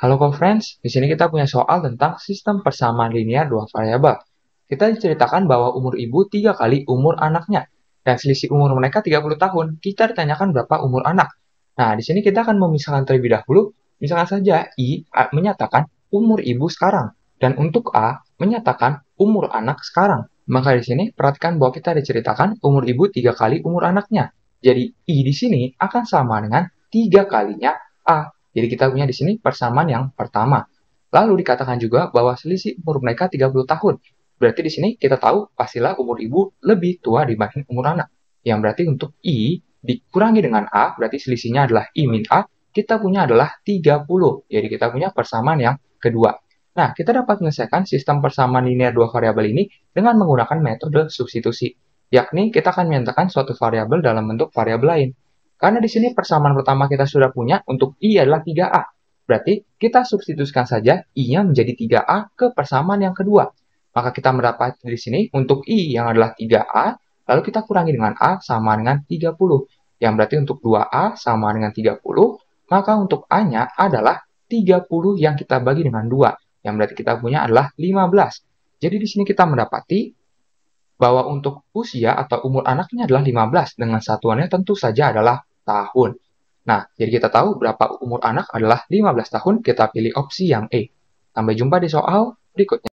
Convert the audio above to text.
Halo conference, friends di sini kita punya soal tentang sistem persamaan linear dua variabel. Kita diceritakan bahwa umur ibu tiga kali umur anaknya, dan selisih umur mereka 30 tahun. Kita ditanyakan berapa umur anak. Nah, di sini kita akan memisahkan terlebih dahulu, misalkan saja I menyatakan umur ibu sekarang, dan untuk A menyatakan umur anak sekarang. Maka di sini perhatikan bahwa kita diceritakan umur ibu tiga kali umur anaknya. Jadi I di sini akan sama dengan tiga kalinya A jadi kita punya di sini persamaan yang pertama. Lalu dikatakan juga bahwa selisih umur mereka 30 tahun. Berarti di sini kita tahu pastilah umur ibu lebih tua dibanding umur anak. Yang berarti untuk I dikurangi dengan A, berarti selisihnya adalah I min A, kita punya adalah 30. Jadi kita punya persamaan yang kedua. Nah, kita dapat menyelesaikan sistem persamaan linear dua variabel ini dengan menggunakan metode substitusi, yakni kita akan menyatakan suatu variabel dalam bentuk variabel lain. Karena di sini persamaan pertama kita sudah punya untuk I adalah 3A. Berarti kita substitusikan saja I-nya menjadi 3A ke persamaan yang kedua. Maka kita mendapat di sini untuk I yang adalah 3A, lalu kita kurangi dengan A sama dengan 30. Yang berarti untuk 2A sama dengan 30, maka untuk A-nya adalah 30 yang kita bagi dengan 2. Yang berarti kita punya adalah 15. Jadi di sini kita mendapati bahwa untuk usia atau umur anaknya adalah 15 dengan satuannya tentu saja adalah tahun. Nah, jadi kita tahu berapa umur anak adalah 15 tahun, kita pilih opsi yang E. Sampai jumpa di soal berikutnya.